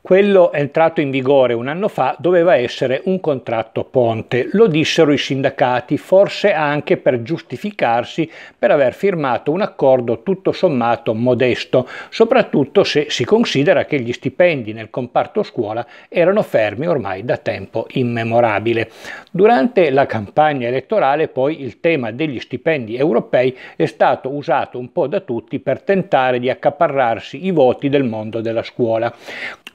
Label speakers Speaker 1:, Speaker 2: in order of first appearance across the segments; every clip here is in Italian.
Speaker 1: Quello entrato in vigore un anno fa doveva essere un contratto ponte, lo dissero i sindacati, forse anche per giustificarsi per aver firmato un accordo tutto sommato modesto, soprattutto se si considera che gli stipendi nel comparto scuola erano fermi ormai da tempo immemorabile. Durante la campagna elettorale poi il tema degli stipendi europei è stato usato un po' da tutti per tentare di accaparrarsi i voti del mondo della scuola.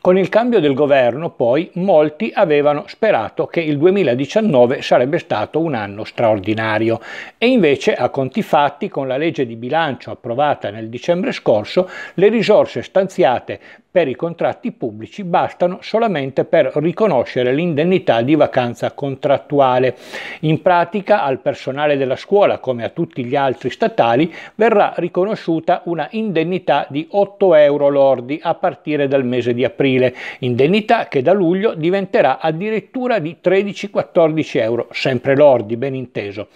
Speaker 1: Con con il cambio del governo poi molti avevano sperato che il 2019 sarebbe stato un anno straordinario e invece a conti fatti con la legge di bilancio approvata nel dicembre scorso le risorse stanziate per i contratti pubblici bastano solamente per riconoscere l'indennità di vacanza contrattuale. In pratica al personale della scuola, come a tutti gli altri statali, verrà riconosciuta una indennità di 8 euro lordi a partire dal mese di aprile, indennità che da luglio diventerà addirittura di 13-14 euro, sempre lordi, ben inteso.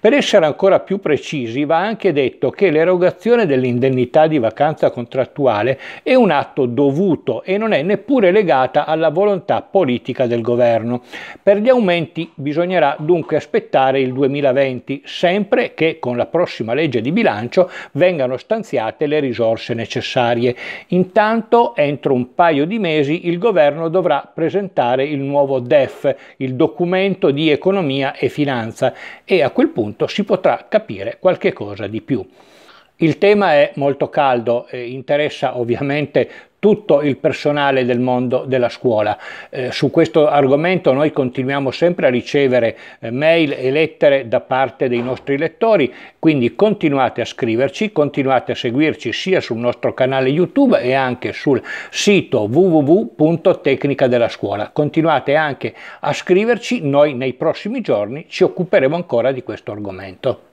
Speaker 1: Per essere ancora più precisi va anche detto che l'erogazione dell'indennità di vacanza contrattuale è un atto dovuto e non è neppure legata alla volontà politica del governo. Per gli aumenti bisognerà dunque aspettare il 2020, sempre che con la prossima legge di bilancio vengano stanziate le risorse necessarie. Intanto, entro un paio di mesi, il governo dovrà presentare il nuovo DEF, il documento di economia e finanza, e a quel punto si potrà capire qualche cosa di più. Il tema è molto caldo, e eh, interessa ovviamente tutto il personale del mondo della scuola. Eh, su questo argomento noi continuiamo sempre a ricevere eh, mail e lettere da parte dei nostri lettori, quindi continuate a scriverci, continuate a seguirci sia sul nostro canale YouTube e anche sul sito www.tecnicadellascuola. Continuate anche a scriverci, noi nei prossimi giorni ci occuperemo ancora di questo argomento.